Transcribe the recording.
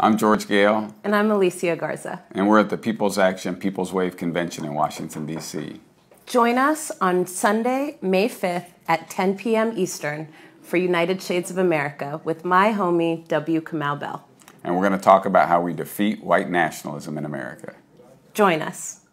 I'm George Gale. And I'm Alicia Garza. And we're at the People's Action People's Wave Convention in Washington, D.C. Join us on Sunday, May 5th at 10 p.m. Eastern for United Shades of America with my homie, W. Kamau Bell. And we're going to talk about how we defeat white nationalism in America. Join us.